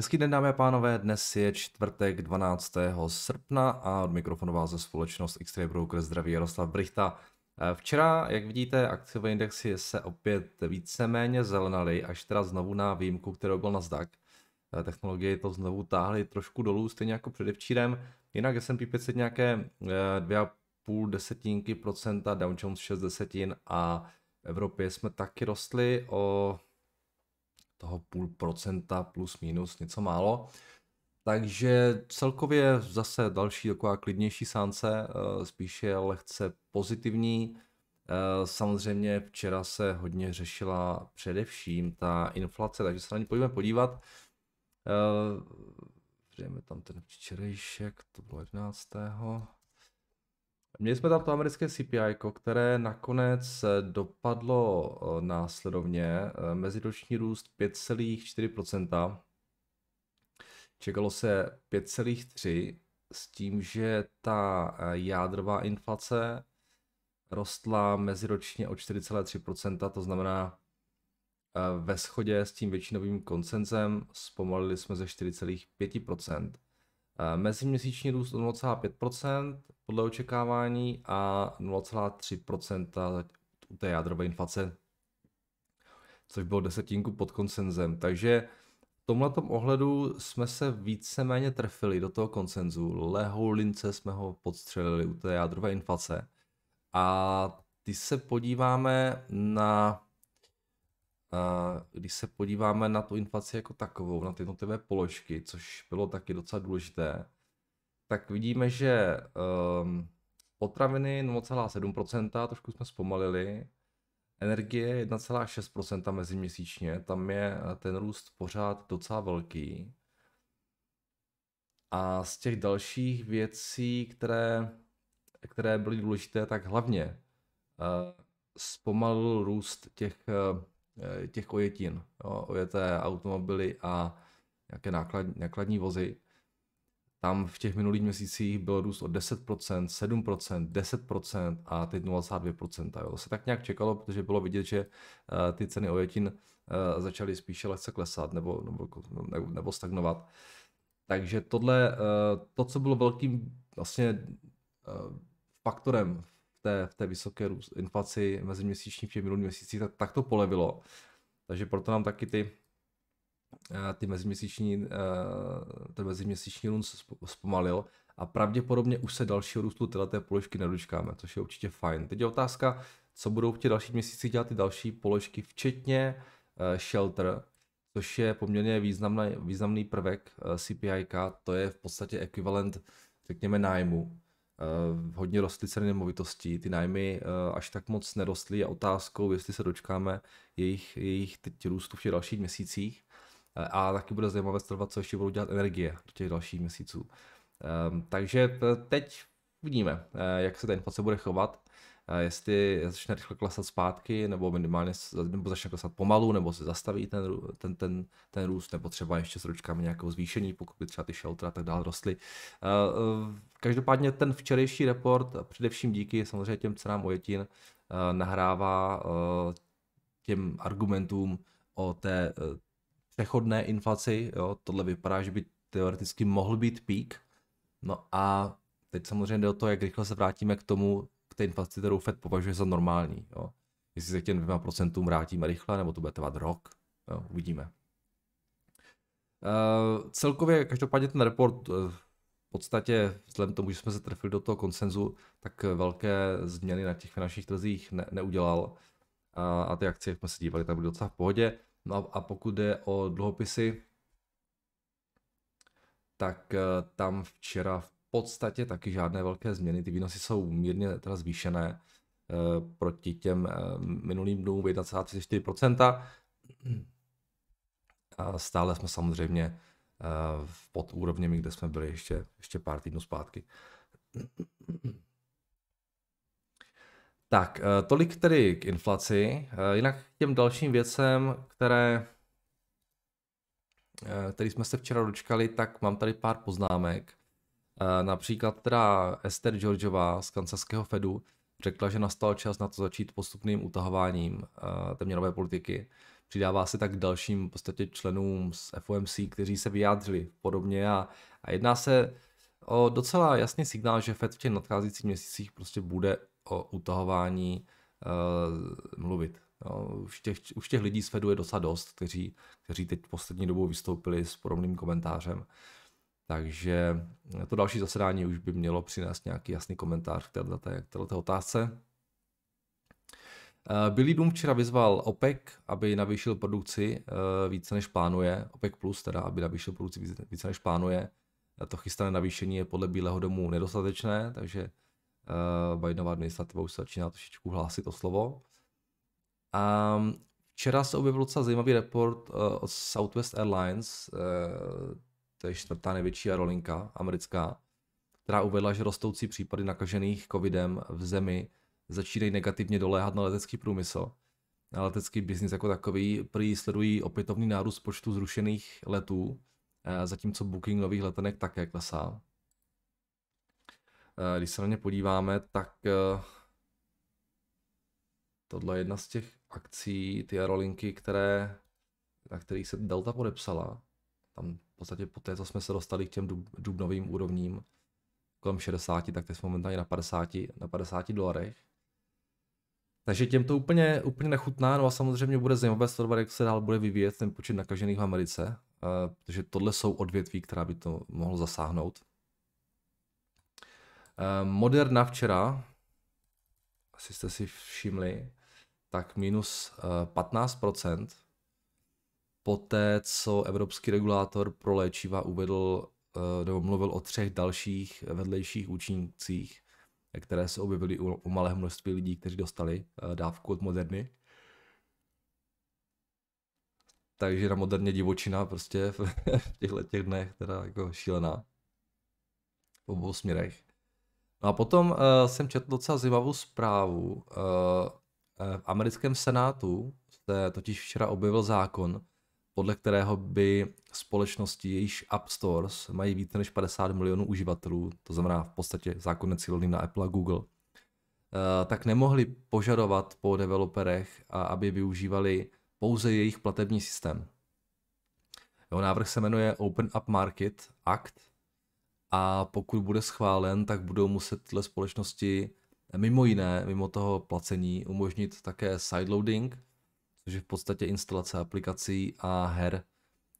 Hezký den dámy a pánové, dnes je čtvrtek 12. srpna a od mikrofonu vás ze společnost x Broker zdraví Jaroslav Brichta. Eh, včera, jak vidíte, akciové indexy se opět víceméně zelenaly, až teda znovu na výjimku, kterou byl Nasdaq. Eh, technologie to znovu táhly trošku dolů, stejně jako předevčírem. Jinak S&P 500 nějaké 2,5 eh, desetinky procenta, Dow Jones 6 desetin a v Evropě jsme taky rostli o toho půl procenta plus minus něco málo. Takže celkově zase další taková klidnější sánce, eh, spíše lehce pozitivní. Eh, samozřejmě včera se hodně řešila především ta inflace, takže se na ní pojďme podívat. Přijeme eh, tam ten včerejšek, to bylo 11. Měli jsme tam to americké CPI, které nakonec eh, dopadlo eh, následovně. Eh, meziroční růst 5,4%. Čekalo se 5,3% s tím, že ta jádrová inflace rostla meziročně o 4,3%, to znamená ve shodě s tím většinovým koncenzem zpomalili jsme ze 4,5%. Eh, meziměsíční růst o 0,5% podle očekávání a 0,3% u té jádrové inflace, což bylo desetinku pod konsenzem. Takže v tomhle ohledu jsme se víceméně trefili do toho konsenzu. Lehou lince jsme ho podstřelili u té jádrové inflace. A ty se podíváme na když se podíváme na tu inflaci jako takovou, na ty jednotlivé položky, což bylo taky docela důležité, tak vidíme, že ehm, potraviny 0,7%, trošku jsme zpomalili, energie 1,6% meziměsíčně, tam je eh, ten růst pořád docela velký. A z těch dalších věcí, které, které byly důležité, tak hlavně eh, zpomalil růst těch eh, Eh, těch ojetin, jo, ojeté automobily a nějaké náklad, nákladní vozy. Tam v těch minulých měsících bylo růst o 10%, 7%, 10% a teď 0,2%. Jo. To se tak nějak čekalo, protože bylo vidět, že uh, ty ceny ojetin uh, začaly spíše lehce klesat nebo, nebo, jako, no, nebo, nebo stagnovat. Takže tohle, uh, to, co bylo velkým vlastně faktorem té, v té vysoké růst, inflaci měsíční v těch minulých měsících, tak, tak to polevilo. Takže proto nám taky ty eh, ty meziměsíční, eh, ten meziměsíční růst zpomalil a pravděpodobně už se dalšího růstu té položky nedočkáme, což je určitě fajn. Teď je otázka, co budou v těch dalších měsících dělat ty další položky, včetně eh, shelter, což je poměrně významný, významný prvek CPIK, to je v podstatě ekvivalent, řekněme, nájmu. Eh, hodně rostly ceny nemovitostí, ty nájmy eh, až tak moc nerostly. Je otázkou, jestli se dočkáme jejich, jejich teď růstu v těch dalších měsících. Eh, a taky bude zajímavé sledovat, co ještě budou dělat energie do těch dalších měsíců. Ehm, takže teď uvidíme, jak se ta inflace bude chovat jestli začne rychle klesat zpátky, nebo minimálně nebo začne klesat pomalu, nebo se zastaví ten, ten, ten, ten růst, nebo třeba ještě s ročkami nějakého zvýšení, pokud by třeba ty shelter a tak dále rostly. E, každopádně ten včerejší report, především díky samozřejmě těm cenám ojetin, e, nahrává e, těm argumentům o té přechodné inflaci. Jo? Tohle vypadá, že by teoreticky mohl být pík. No a teď samozřejmě jde o to, jak rychle se vrátíme k tomu, k té inflaci, kterou Fed považuje za normální. Jo. Jestli se k těm dvěma procentům vrátíme rychle, nebo to bude trvat rok, jo, uvidíme. Uh, celkově, každopádně ten report uh, v podstatě, vzhledem tomu, že jsme se trefili do toho konsenzu, tak velké změny na těch finančních trzích ne- neudělal a, a ty akcie, jak jsme se dívali, tam byly docela v pohodě. No a, a pokud jde o dluhopisy, tak eh, tam včera v podstatě taky žádné velké změny. Ty výnosy jsou mírně teda zvýšené eh, proti těm eh, minulým dnům 1,34%. A stále jsme samozřejmě eh, pod úrovněmi, kde jsme byli ještě, ještě pár týdnů zpátky. Tak, tolik tedy k inflaci. Jinak k těm dalším věcem, které, který jsme se včera dočkali, tak mám tady pár poznámek. Eh, například teda Esther Georgeová z kancelského Fedu řekla, že nastal čas na to začít postupným utahováním eh, té měnové politiky. Přidává se tak dalším v podstatě členům z FOMC, kteří se vyjádřili podobně a, a jedná se o docela jasný signál, že FED v těch nadcházících měsících prostě bude o utahování uh, mluvit. No, už, těch, už těch lidí z Fedu je docela dost, kteří, kteří teď poslední dobou vystoupili s podobným komentářem. Takže eh, to další zasedání už by mělo přinést nějaký jasný komentář k této, k této otázce. Billy eh, Bloom včera vyzval OPEC, aby navýšil produkci eh, více než plánuje, OPEC plus teda, aby navýšil produkci více než plánuje. To chystané navýšení je podle Bílého domu nedostatečné, takže Bidenová administrativa už se začíná trošičku hlásit o slovo. A mm, včera se objevil docela zajímavý report od Southwest Airlines, to je čtvrtá největší aerolinka americká, která uvedla, že rostoucí případy nakažených covidem v zemi začínají negativně doléhat na letecký průmysl. Na letecký biznis jako takový prý sledují opětovný nárůst počtu zrušených letů, eh, zatímco booking nových letenek také klesá. Eh, když se na ně podíváme, tak eh, tohle je jedna z těch akcí, ty aerolinky, které, na kterých se Delta podepsala. Tam podstatě po té, co jsme se dostali k těm dub, dubnovým úrovním, kolem 60, tak teď jsme momentálně na 50, na 50 dolarech. Takže těm to úplně, úplně nechutná, no a samozřejmě bude zajímavé sledovat, jak se dál bude vyvíjet ten počet nakažených v Americe, eh, protože tohle jsou odvětví, která by to mohlo zasáhnout. Eh, Moderna včera, asi jste si všimli, tak minus 15%, eh, poté, co evropský regulátor pro léčiva uvedl eh, nebo mluvil o třech dalších vedlejších účincích, které se objevily u, u malého množství lidí, kteří dostali eh, dávku od Moderny. Takže na moderně divočina prostě v těchto těch dnech teda jako šílená v obou směrech. No a potom uh, jsem četl docela zajímavou zprávu. Uh, v americkém senátu se totiž včera objevil zákon, podle kterého by společnosti, jejich App Stores mají více než 50 milionů uživatelů, to znamená v podstatě zákonné cílovným na Apple a Google, eh, tak nemohli požadovat po developerech, aby využívali pouze jejich platební systém. Jeho návrh se jmenuje Open Up Market Act a pokud bude schválen, tak budou muset tyhle společnosti mimo jiné, mimo toho placení, umožnit také sideloading, což je v podstatě instalace aplikací a her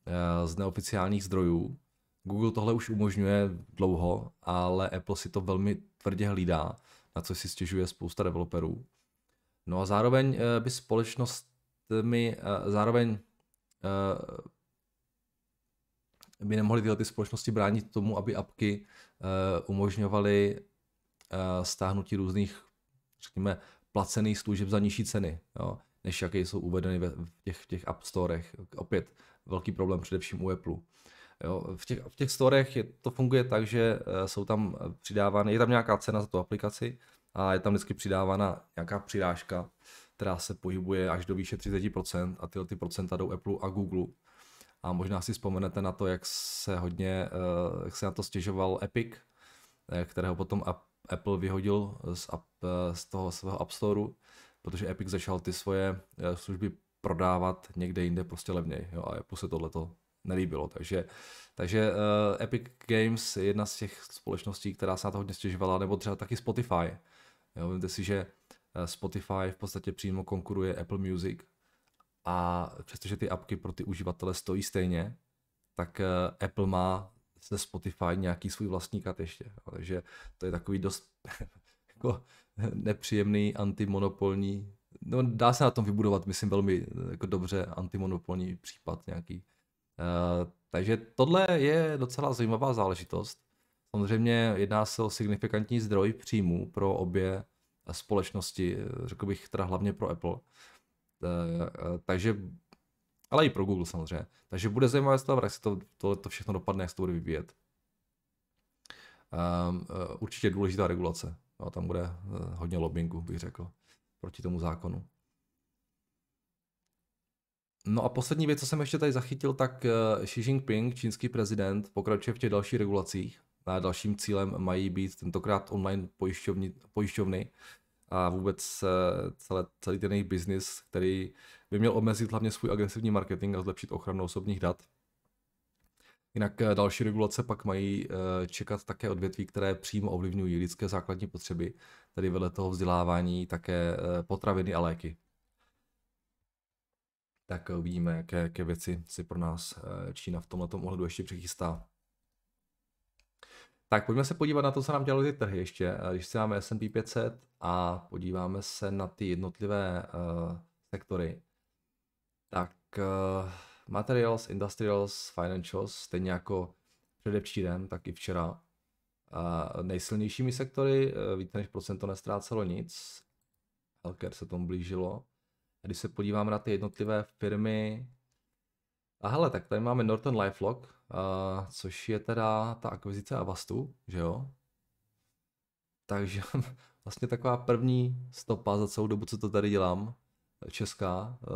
eh, z neoficiálních zdrojů. Google tohle už umožňuje dlouho, ale Apple si to velmi tvrdě hlídá, na co si stěžuje spousta developerů. No a zároveň eh, by společnostmi, eh, zároveň by nemohly tyhle ty společnosti bránit tomu, aby apky umožňovaly stáhnutí různých, řekněme, placených služeb za nižší ceny. Jo než jaké jsou uvedeny ve, v těch, v těch App Storech. Opět velký problém především u Apple. Jo, v, těch, v těch storech je, to funguje tak, že eh, jsou tam eh, přidávány, je tam nějaká cena za tu aplikaci a je tam vždycky přidávána nějaká přirážka, která se pohybuje až do výše 30% a tyhle ty procenta jdou Apple a Google. A možná si vzpomenete na to, jak se hodně, eh, jak se na to stěžoval Epic, kterého potom Apple vyhodil z, app, z toho svého App Storeu, protože Epic začal ty svoje eh, služby prodávat někde jinde prostě levněji. Jo, a Apple se tohleto nelíbilo. Takže, takže uh, Epic Games je jedna z těch společností, která se na to hodně stěžovala, nebo třeba taky Spotify. Jo, vímte si, že eh, Spotify v podstatě přímo konkuruje Apple Music a přestože ty apky pro ty uživatele stojí stejně, tak uh, Apple má ze Spotify nějaký svůj vlastní kat ještě. Jo, takže to je takový dost jako nepříjemný antimonopolní, no dá se na tom vybudovat, myslím, velmi jako dobře antimonopolní případ nějaký. E, takže tohle je docela zajímavá záležitost. Samozřejmě jedná se o signifikantní zdroj příjmů pro obě společnosti, řekl bych teda hlavně pro Apple. Eh, eh, takže, ale i pro Google samozřejmě. Takže bude zajímavé sledovat, jak se to, to, to všechno dopadne, jak se to bude vyvíjet. Um, určitě důležitá regulace. A tam bude eh, hodně lobbingu, bych řekl, proti tomu zákonu. No a poslední věc, co jsem ještě tady zachytil, tak eh, Xi Jinping, čínský prezident, pokračuje v těch dalších regulacích. A dalším cílem mají být tentokrát online pojišťovny, pojišťovny a vůbec eh, celé, celý ten jejich biznis, který by měl omezit hlavně svůj agresivní marketing a zlepšit ochranu osobních dat. Jinak eh, další regulace pak mají eh, čekat také odvětví, které přímo ovlivňují lidské základní potřeby, tedy vedle toho vzdělávání také eh, potraviny a léky. Tak uvidíme, jaké, jaké věci si pro nás Čína v tomto ohledu ještě přichystá. Tak pojďme se podívat na to, co nám dělali ty trhy ještě. Když si dáme S&P 500 a podíváme se na ty jednotlivé uh, sektory, tak uh, materials, industrials, financials, stejně jako předevčírem, tak i včera. A nejsilnějšími sektory eh, více než procento nestrácelo nic. Healthcare se tomu blížilo. A když se podíváme na ty jednotlivé firmy, a hele, tak tady máme Norton Lifelock, uh, což je teda ta akvizice Avastu, že jo? Takže vlastně taková první stopa za celou dobu, co to tady dělám, česká eh,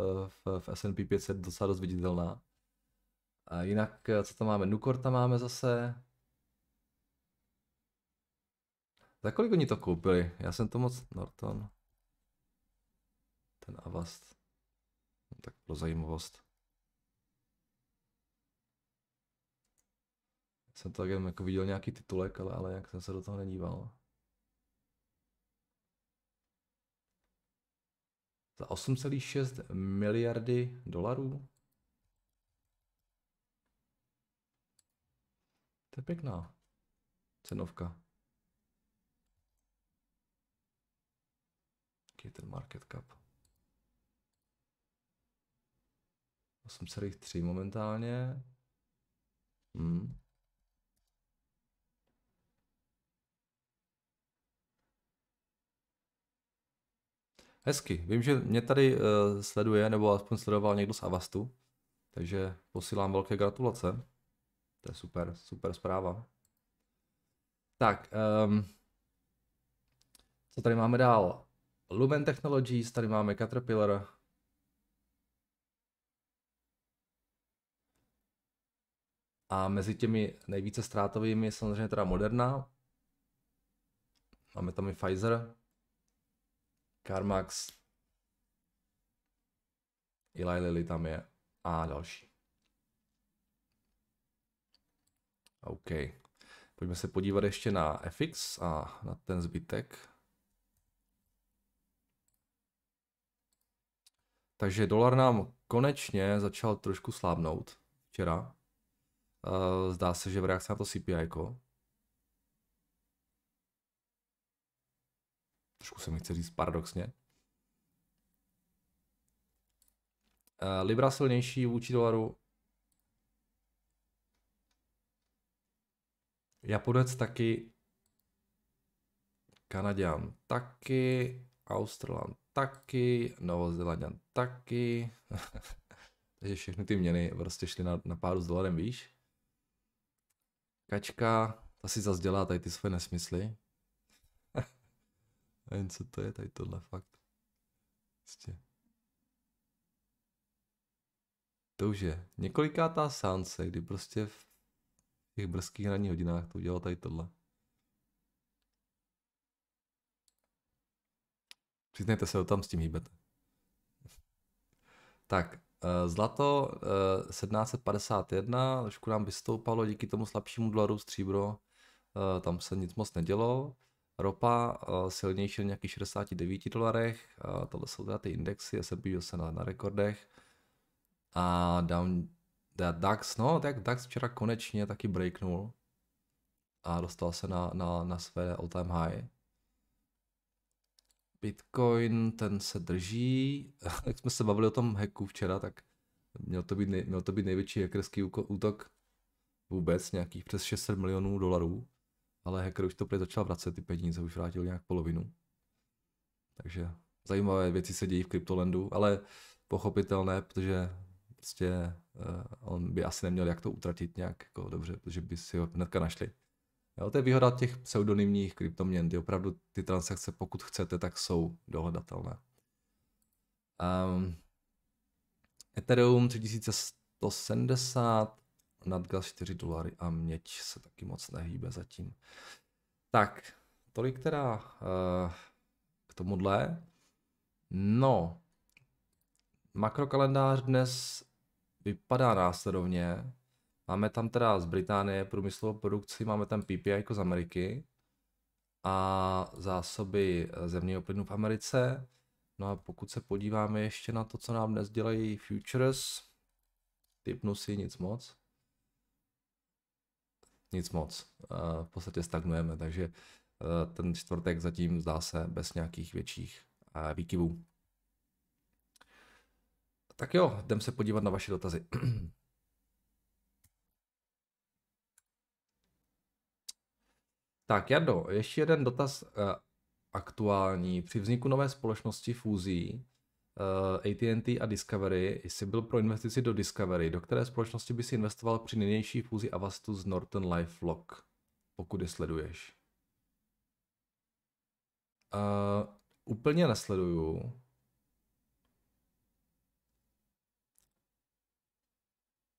v, v S&P 500 docela dost viditelná. A jinak, eh, co tam máme? Nukor tam máme zase. Za kolik oni to koupili? Já jsem to moc... Norton. Ten Avast. No, tak pro zajímavost. Jsem to jen jako viděl nějaký titulek, ale, ale jak jsem se do toho nedíval. Za 8,6 miliardy dolarů? To je pěkná cenovka. Jaký je ten market cap? 8,3 momentálně. Hmm. Hezky. Vím, že mě tady uh, sleduje, nebo aspoň sledoval někdo z Avastu, takže posílám velké gratulace. To je super, super zpráva. Tak, um, co tady máme dál? Lumen Technologies, tady máme Caterpillar. A mezi těmi nejvíce ztrátovými je samozřejmě teda Moderna. Máme tam i Pfizer, Karmax, Eli Lily tam je a další. OK. Pojďme se podívat ještě na FX a na ten zbytek. Takže dolar nám konečně začal trošku slábnout včera. Eh, zdá se, že v reakci na to CPI. trošku se mi chce říct paradoxně. Uh, Libra silnější vůči dolaru. Japonec taky. Kanaděn taky. Australan taky. Novozélanděn taky. Takže všechny ty měny prostě šly na, na páru s dolarem, výš. Kačka, ta si zase dělá tady ty své nesmysly. Nevím, co to je tady tohle fakt. Prostě. To už je několikátá sánce, kdy prostě v těch brzkých ranních hodinách to udělal tady tohle. Přiznejte se, tam s tím hýbete. Tak, eh, zlato 1751, eh, trošku nám vystoupalo díky tomu slabšímu dolaru stříbro, eh, tam se nic moc nedělo. Ropa eh, silnější na nějakých 69 dolarech, eh, tohle jsou teda ty indexy, S&P se na, na rekordech. A down, DAX, no tak DAX včera konečně taky breaknul a dostal se na, na, na své all time high. Bitcoin, ten se drží, jak jsme se bavili o tom hacku včera, tak měl to být, nej, měl to být největší hackerský útok vůbec, nějakých přes 600 milionů dolarů ale hacker už to prý začal vracet ty peníze, už vrátil nějak polovinu. Takže zajímavé věci se dějí v Cryptolandu, ale pochopitelné, protože prostě uh, on by asi neměl jak to utratit nějak jako dobře, protože by si ho hnedka našli. Jo, to je výhoda těch pseudonymních kryptoměn, ty opravdu ty transakce, pokud chcete, tak jsou dohledatelné. Um, Ethereum 3170, nad gas 4 dolary a měď se taky moc nehýbe zatím. Tak, tolik teda uh, k tomuhle. No, makrokalendář dnes vypadá následovně. Máme tam teda z Británie průmyslovou produkci, máme tam PPI jako z Ameriky a zásoby eh, zemního plynu v Americe. No a pokud se podíváme ještě na to, co nám dnes dělají futures, typnu si nic moc nic moc. Eh, v podstatě stagnujeme, takže eh, ten čtvrtek zatím zdá se bez nějakých větších eh, výkyvů. Tak jo, jdem se podívat na vaše dotazy. tak Jardo, ještě jeden dotaz aktuální. Při vzniku nové společnosti fúzí Eh, AT&T a Discovery, jsi byl pro investici do Discovery, do které společnosti si investoval při nynější fúzi Avastu z Norton LifeLock, pokud je sleduješ? Uh, úplně nesleduju.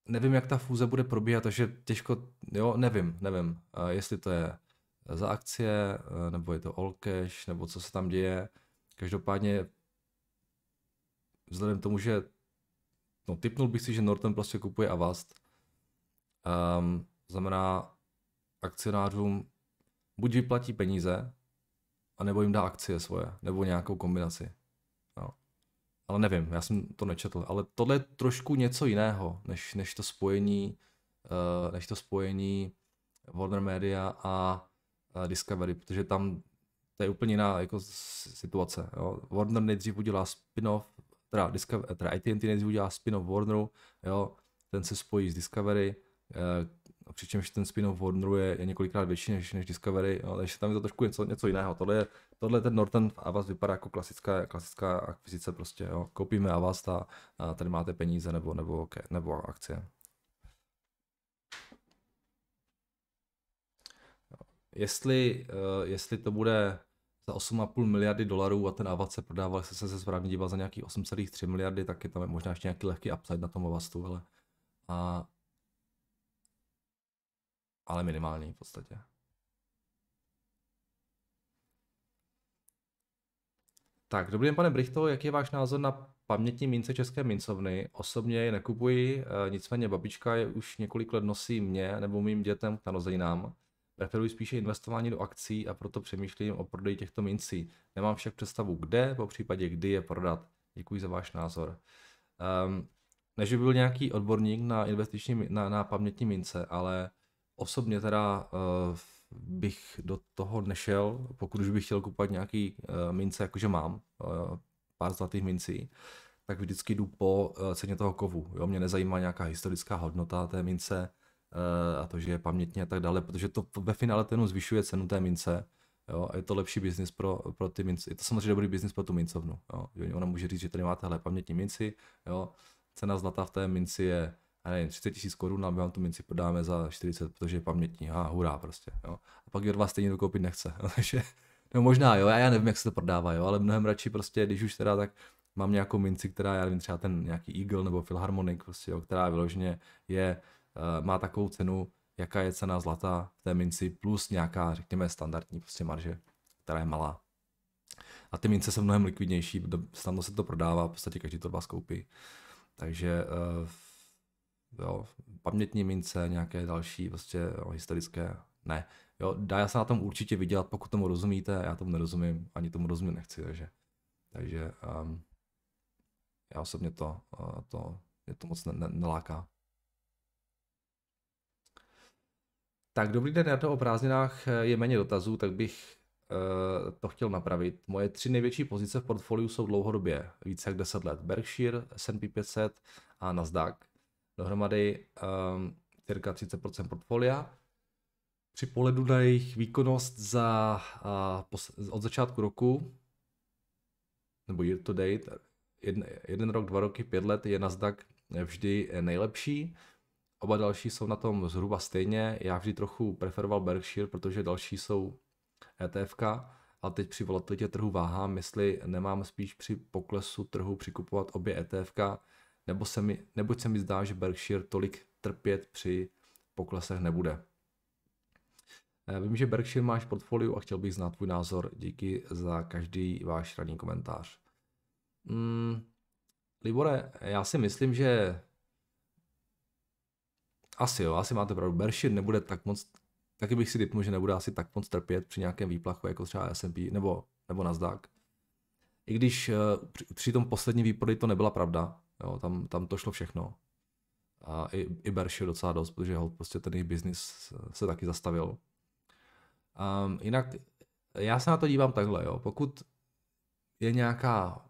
Nevím, jak ta fúze bude probíhat, takže těžko, jo, nevím, nevím, uh, jestli to je za akcie, uh, nebo je to all cash, nebo co se tam děje. Každopádně vzhledem k tomu, že no, typnul bych si, že Norton prostě kupuje Avast, um, znamená akcionářům buď vyplatí peníze, anebo jim dá akcie svoje, nebo nějakou kombinaci. No. Ale nevím, já jsem to nečetl, ale tohle je trošku něco jiného, než, než to spojení, uh, než to spojení Warner Media a uh, Discovery, protože tam to je úplně jiná jako situace. Jo. Warner nejdřív udělá spin-off teda, Discovery, teda AT&T nejdřív udělá spin-off Warneru, jo, ten se spojí s Discovery, eh, přičemž ten spin-off Warneru je, je několikrát větší než, než Discovery, jo, takže tam je to trošku něco, něco jiného. Tohle, je, tohle ten Norton Avast vypadá jako klasická, klasická akvizice prostě, jo. Koupíme Avast a, a tady máte peníze nebo, nebo, okay, nebo akcie. Jestli, uh, jestli to bude za 8,5 miliardy dolarů a ten se prodával, se se, se správně díval za nějaký 8,3 miliardy, tak je tam možná ještě nějaký lehký upside na tom Avastu, ale, a, ale minimální v podstatě. Tak, dobrý den, pane Brichto, jaký je váš názor na pamětní mince České mincovny? Osobně je nekupuji, eh, nicméně babička je už několik let nosí mě nebo mým dětem k narozeninám. Preferuji spíše investování do akcí a proto přemýšlím o prodeji těchto mincí. Nemám však představu kde, po případě kdy je prodat. Děkuji za váš názor. Um, než by byl nějaký odborník na investiční, na, na pamětní mince, ale osobně teda uh, bych do toho nešel, pokud už bych chtěl kupovat nějaký uh, mince, jakože mám, uh, pár zlatých mincí, tak vždycky jdu po uh, ceně toho kovu. Jo? Mě nezajímá nějaká historická hodnota té mince, Eh, a to, že je pamětně a tak dále, protože to ve finále tenu zvyšuje cenu té mince. Jo, a je to lepší biznis pro, pro ty mince. Je to samozřejmě dobrý biznis pro tu mincovnu. Jo. Ona může říct, že tady máte hele, pamětní minci, jo. cena zlata v té minci je nevím, 30 tisíc korun a my vám tu minci prodáme za 40, protože je pamětní. A hurá prostě. Jo. A pak je od vás stejně dokoupit nechce. Jo. Takže, no možná jo, já, já nevím, jak se to prodává, jo, ale mnohem radši prostě, když už teda tak mám nějakou minci, která, já nevím, třeba ten nějaký Eagle nebo Philharmonic, prostě, jo, která vyloženě je Eh, má takovou cenu, jaká je cena zlata v té minci, plus nějaká, řekněme, standardní prostě marže, která je malá. A ty mince jsou mnohem likvidnější, snadno se to prodává, v podstatě každý to vás koupí. Takže eh, jo, pamětní mince, nějaké další, prostě jo, historické, ne. Jo, dá se na tom určitě vydělat, pokud tomu rozumíte, já tomu nerozumím, ani tomu rozumět nechci, takže, takže um, já osobně to, eh, to, mě to moc ne, ne, neláká. Tak dobrý den, já to o prázdninách eh, je méně dotazů, tak bych uh, to chtěl napravit. Moje tři největší pozice v portfoliu jsou dlouhodobě, více jak 10 let. Berkshire, S&P 500 a Nasdaq. Dohromady um, cirka 30% portfolia. Při pohledu na jejich výkonnost za, uh, od začátku roku, nebo year to date, jeden, jeden rok, dva roky, pět let je Nasdaq vždy eh, nejlepší. Oba další jsou na tom zhruba stejně. Já vždy trochu preferoval Berkshire, protože další jsou etf a teď při volatilitě trhu váhám, jestli nemám spíš při poklesu trhu přikupovat obě etf nebo se mi, neboť se mi zdá, že Berkshire tolik trpět při poklesech nebude. Eh, vím, že Berkshire máš portfoliu a chtěl bych znát tvůj názor. Díky za každý váš ranní komentář. Mm, Libore, já si myslím, že asi jo, asi máte pravdu. Berkshire nebude tak moc, taky bych si typnul, že nebude asi tak moc trpět při nějakém výplachu, jako třeba S&P nebo, nebo Nasdaq. I když eh, při, při tom posledním výprodeji to nebyla pravda, jo, tam, tam to šlo všechno. A i, i Berkshire docela dost, protože hold, prostě ten jejich biznis se taky zastavil. Um, jinak já se na to dívám takhle, jo. pokud je nějaká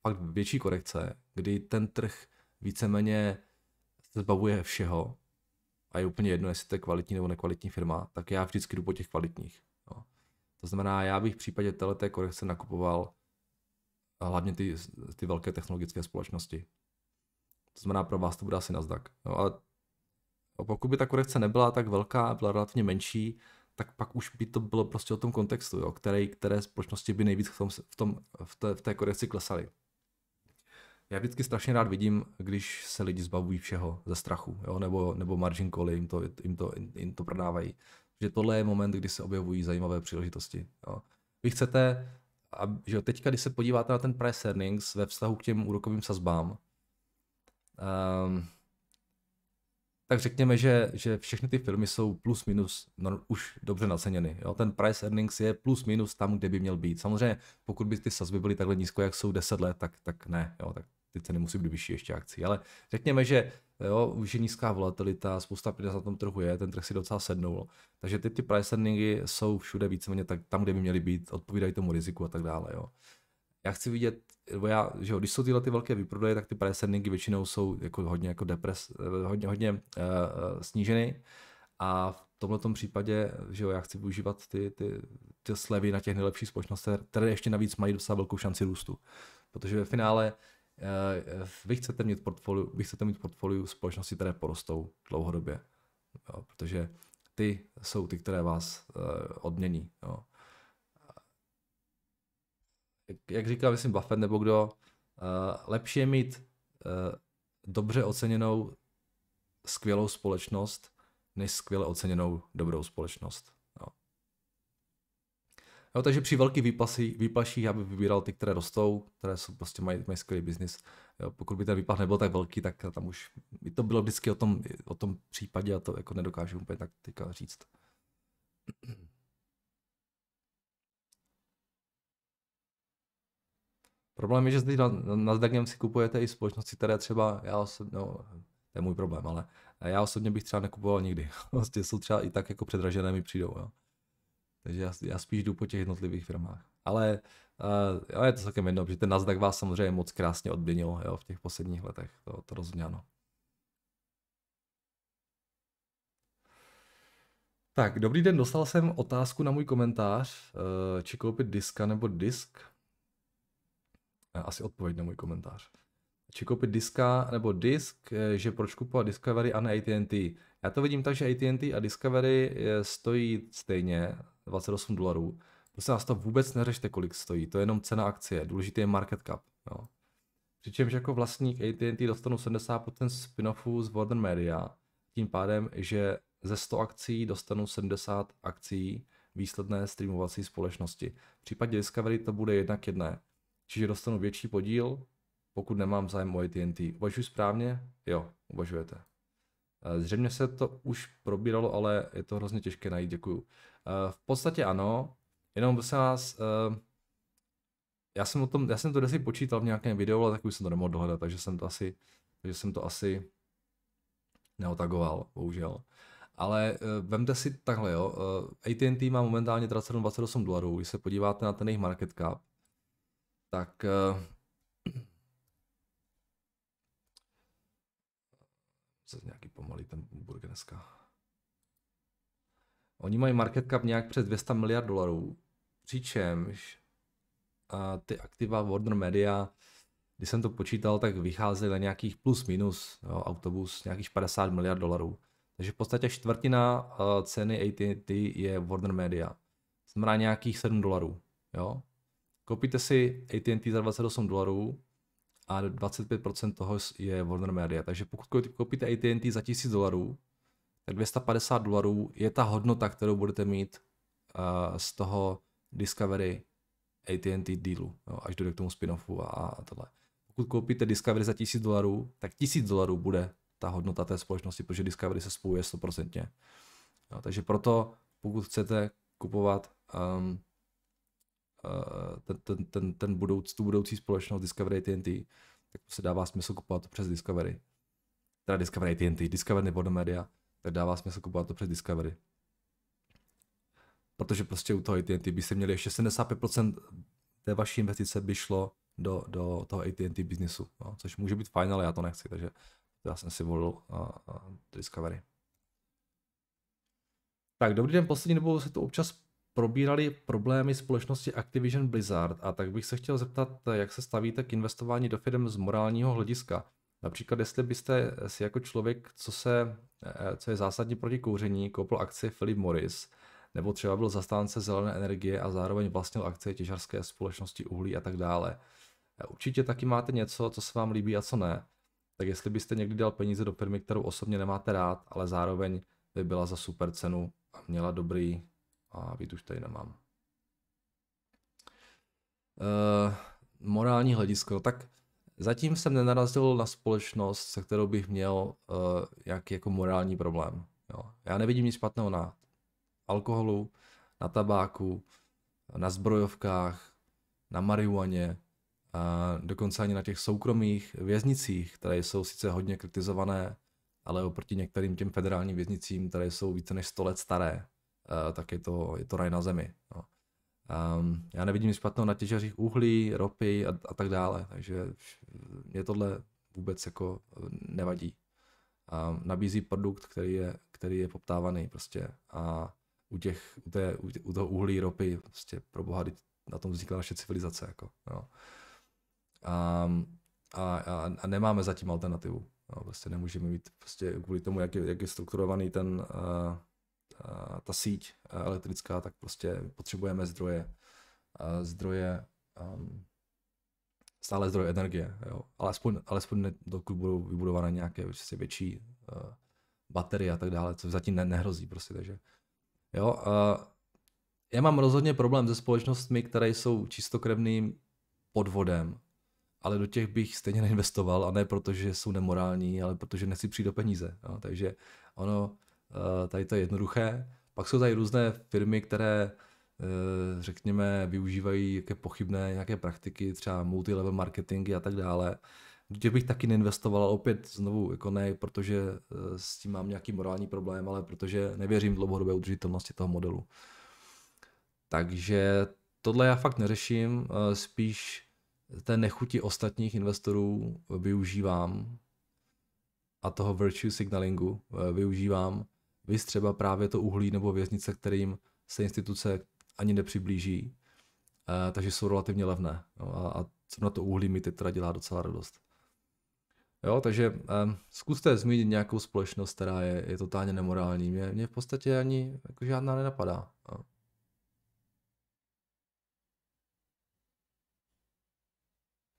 fakt větší korekce, kdy ten trh víceméně se zbavuje všeho, a je úplně jedno, jestli to je kvalitní nebo nekvalitní firma, tak já vždycky jdu po těch kvalitních. Jo. To znamená, já bych v případě této korekce nakupoval eh, hlavně ty, ty velké technologické společnosti. To znamená, pro vás to bude asi nazdak. No, ale pokud by ta korekce nebyla tak velká, byla relativně menší, tak pak už by to bylo prostě o tom kontextu, jo, které, které společnosti by nejvíc v, tom, v, tom, v, té, v té korekci klesaly já vždycky strašně rád vidím, když se lidi zbavují všeho ze strachu, jo? nebo, nebo margin call, jim to, jim, to, jim to prodávají. Že tohle je moment, kdy se objevují zajímavé příležitosti. Jo? Vy chcete, a, že teďka, když se podíváte na ten price earnings ve vztahu k těm úrokovým sazbám, um, tak řekněme, že, že všechny ty filmy jsou plus minus no, už dobře naceněny. Jo? Ten price earnings je plus minus tam, kde by měl být. Samozřejmě, pokud by ty sazby byly takhle nízko, jak jsou 10 let, tak, tak ne, jo? tak ty ceny musí být vyšší ještě akcí. Ale řekněme, že jo, už je nízká volatilita, spousta peněz na tom trhu je, ten trh si docela sednul. Takže ty, ty price earningy jsou všude víceméně tak, tam, kde by měly být, odpovídají tomu riziku a tak dále. Jo? Já chci vidět nebo já, že jo, když jsou tyhle ty velké výprodeje, tak ty presendingy většinou jsou jako hodně jako depres, eh, hodně, hodně uh, sníženy a v tomhle případě, že jo, já chci využívat ty, ty, ty slevy na těch nejlepších společnostech, které ještě navíc mají docela velkou šanci růstu. Protože ve finále uh, vy chcete mít portfolio, vy chcete mít portfolio společnosti, které porostou dlouhodobě. Jo, protože ty jsou ty, které vás uh, odmění. Jo jak říkal, myslím, Buffett nebo kdo, eh, lepší je mít eh, dobře oceněnou skvělou společnost, než skvěle oceněnou dobrou společnost. Jo. Jo, takže při velkých výpasí, výpaších já bych vybíral ty, které rostou, které jsou, prostě mají, mají skvělý biznis. Jo, pokud by ten výpach nebyl tak velký, tak tam už by to bylo vždycky o tom, o tom případě a to jako nedokážu úplně tak teďka říct. Problém je, že zde na nad si kupujete i společnosti, které třeba já osobně, no, to je můj problém, ale já osobně bych třeba nekupoval nikdy. Vlastně jsou třeba i tak jako předražené mi přijdou. Jo. Takže já, já spíš jdu po těch jednotlivých firmách. Ale uh, eh, jo, je to celkem jedno, že ten Nasdaq vás samozřejmě moc krásně odměnil jo, v těch posledních letech. To, to rozhodně ano. Tak, dobrý den, dostal jsem otázku na můj komentář, eh, či koupit diska nebo disk. Eh, asi odpověď na můj komentář. Či koupit diska nebo disk, eh, že proč kupovat Discovery a ne AT&T. Já to vidím tak, že AT&T a Discovery eh, stojí stejně 28 dolarů. Prostě nás to vůbec neřešte, kolik stojí, to je jenom cena akcie, důležitý je market cap. Jo. Přičemž jako vlastník AT&T dostanu 70% spin-offu z Warner Media, tím pádem, že ze 100 akcí dostanu 70 akcí výsledné streamovací společnosti. V případě Discovery to bude jednak jedné čiže dostanu větší podíl, pokud nemám zájem o AT&T. Uvažuji správně? Jo, uvažujete. Eh, zřejmě se to už probíralo, ale je to hrozně těžké najít, děkuju. Eh, v podstatě ano, jenom se vás, eh, já jsem, o tom, já jsem to desi počítal v nějakém videu, ale tak už jsem to nemohl dohledat, takže jsem to asi, takže jsem to asi neotagoval, bohužel. Ale vemte si takhle, jo, AT&T má momentálně 27,28 dolarů, když se podíváte na ten jejich market cap, tak eh, se nějaký pomalý ten burger dneska. Oni mají market cap nějak přes 200 miliard dolarů, přičemž a eh, ty aktiva Warner Media, když jsem to počítal, tak vycházely na nějakých plus minus jo, autobus, nějakých 50 miliard dolarů. Takže v podstatě čtvrtina uh, ceny AT&T je Warner Media. Znamená nějakých 7 dolarů. Jo? Koupíte si AT&T za 28 dolarů a 25% toho je Warner Media. Takže pokud koupíte AT&T za 1000 dolarů, tak 250 dolarů je ta hodnota, kterou budete mít uh, z toho Discovery AT&T dealu, jo, až dojde k tomu spin-offu a, a tohle. Pokud koupíte Discovery za 1000 dolarů, tak 1000 dolarů bude ta hodnota té společnosti, protože Discovery se spojuje 100%. Jo, takže proto, pokud chcete kupovat um, Eh, ten, ten, ten, ten budouc, tu budoucí společnost Discovery TNT, tak se dává smysl kupovat přes Discovery. Teda Discovery TNT, Discovery nebo Media, tak dává smysl kupovat to přes Discovery. Protože prostě u toho AT&T by se měli ještě 75% té vaší investice by šlo do, do toho AT&T biznisu, no, což může být fajn, ale já to nechci, takže já jsem si volil uh, uh, Discovery. Tak, dobrý den, poslední dobou se tu občas probírali problémy společnosti Activision Blizzard a tak bych se chtěl zeptat, jak se stavíte k investování do firm z morálního hlediska. Například, jestli byste si jako člověk, co, se, eh, co je zásadně proti kouření, koupil akcie Philip Morris, nebo třeba byl zastánce zelené energie a zároveň vlastnil akcie těžarské společnosti uhlí a tak dále. Eh, určitě taky máte něco, co se vám líbí a co ne. Tak jestli byste někdy dal peníze do firmy, kterou osobně nemáte rád, ale zároveň by byla za super cenu a měla dobrý a být už tady nemám. Uh, morální hledisko, tak zatím jsem nenarazil na společnost, se kterou bych měl uh, eh, jaký jako morální problém. Jo. Já nevidím nic špatného na alkoholu, na tabáku, na zbrojovkách, na marihuaně, a dokonce ani na těch soukromých věznicích, které jsou sice hodně kritizované, ale oproti některým těm federálním věznicím, které jsou více než 100 let staré, Eh, tak je to, je to raj na zemi. No. Um, já nevidím nic špatného na těžařích uhlí, ropy a, a tak dále, takže mě tohle vůbec jako eh, nevadí. Um, nabízí produkt, který je, který je poptávaný prostě a u, těch, u, té, u, u toho uhlí, ropy, prostě pro boha, na tom vznikla naše civilizace. Jako, no. um, a, a, a, nemáme zatím alternativu. No, prostě nemůžeme mít, prostě kvůli tomu, jak je, jak je strukturovaný ten, uh, ta síť eh, elektrická, tak prostě potřebujeme zdroje, eh, zdroje ehm, stále zdroje energie, jo. Alespoň, alespoň dokud budou vybudované nějaké vlastně větší eh, baterie a tak dále, co zatím nehrozí prostě, takže jo. Já mám rozhodně problém se společnostmi, které jsou čistokrevným podvodem, ale do těch bych stejně neinvestoval a ne protože jsou nemorální, ale protože nechci přijít do peníze. Jo. Takže ono, Eh, tady to je jednoduché. Pak jsou tady různé firmy, které eh, řekněme, využívají jaké pochybné nějaké praktiky, třeba multilevel marketingy a tak dále. Kde bych taky neinvestoval, opět znovu, jako ne, protože eh, s tím mám nějaký morální problém, ale protože nevěřím v dlouhodobé udržitelnosti toho modelu. Takže tohle já fakt neřeším, spíš té nechuti ostatních investorů využívám a toho virtue signalingu využívám vy třeba právě to uhlí nebo věznice, kterým se instituce ani nepřiblíží, eh, takže jsou relativně levné. a, co na to uhlí mi teď teda dělá docela radost. Jo, takže ehm, zkuste zmínit nějakou společnost, která je, je totálně nemorální. Mě, mě v podstatě ani jako žádná nenapadá.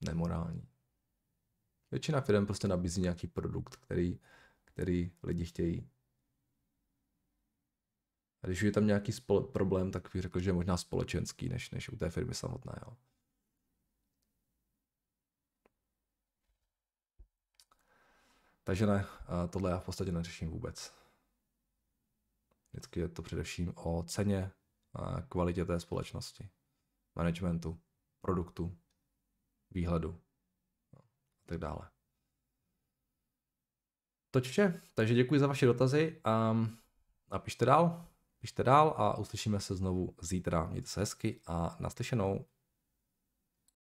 Nemorální. Většina firm prostě nabízí nějaký produkt, který, který lidi chtějí. A když je tam nějaký spole- problém, tak bych řekl, že je možná společenský, než, než u té firmy samotné. Jo. Takže ne, tohle já v podstatě neřeším vůbec. Vždycky je to především o ceně, kvalitě té společnosti, managementu, produktu, výhledu no, a tak dále. Toť vše, takže děkuji za vaše dotazy a napište dál pište dál a uslyšíme se znovu zítra. Mějte se hezky a naslyšenou.